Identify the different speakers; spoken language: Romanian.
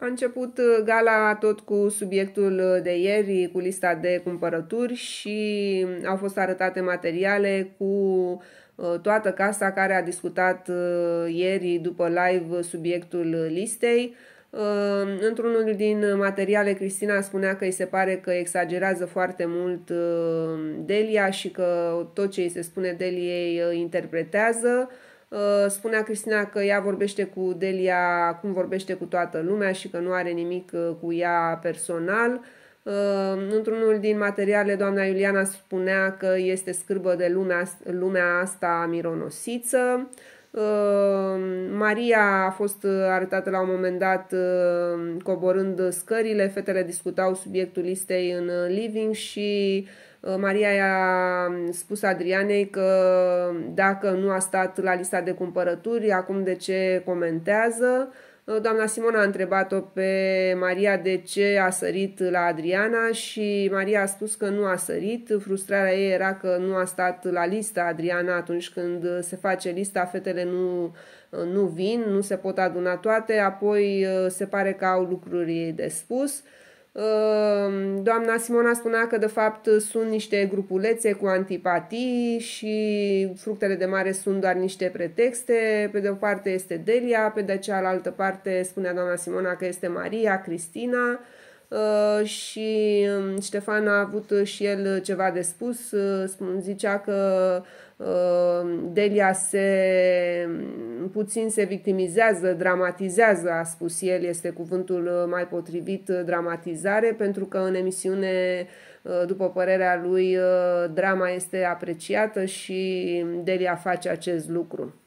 Speaker 1: A început uh, gala tot cu subiectul uh, de ieri, cu lista de cumpărături și mm, au fost arătate materiale cu uh, toată casa care a discutat ieri după live subiectul listei. Într-unul din materiale, Cristina spunea că îi se pare că exagerează foarte mult Delia și că tot ce îi se spune Deliei interpretează. Uh, spunea Cristina că ea vorbește cu Delia cum vorbește cu toată lumea și că nu are nimic uh, cu ea personal. Uh, într-unul din materiale, doamna Iuliana spunea că este scârbă de lumea, lumea asta mironosiță. Ehm, Maria a fost uh, arătată la un moment dat ehm, coborând scările, fetele discutau subiectul listei în uh, living și uh, Maria i-a mm, spus Adrianei că mm, dacă nu a stat la lista de cumpărături, acum de ce comentează. Uh, doamna Simona a întrebat-o pe Maria de ce a sărit la Adriana și Maria a spus că nu a sărit. Frustrarea ei era că nu a stat la lista Adriana atunci când se face lista, fetele nu, uh, nu vin, nu se pot aduna toate, apoi uh, se pare că au lucruri de spus. Ehm, doamna Simona spunea că de fapt sunt niște grupulețe cu antipatii și fructele de mare sunt doar niște pretexte. Pe de o parte este Delia, pe de cealaltă parte spunea doamna Simona că este Maria, Cristina ehm, și ehm, Ștefan a avut și el ceva de spus. Zicea că Delia se puțin se victimizează, dramatizează, a spus el, este cuvântul uh, mai potrivit, uh, dramatizare, pentru că în emisiune, uh, după părerea lui, drama este apreciată și Delia face acest lucru.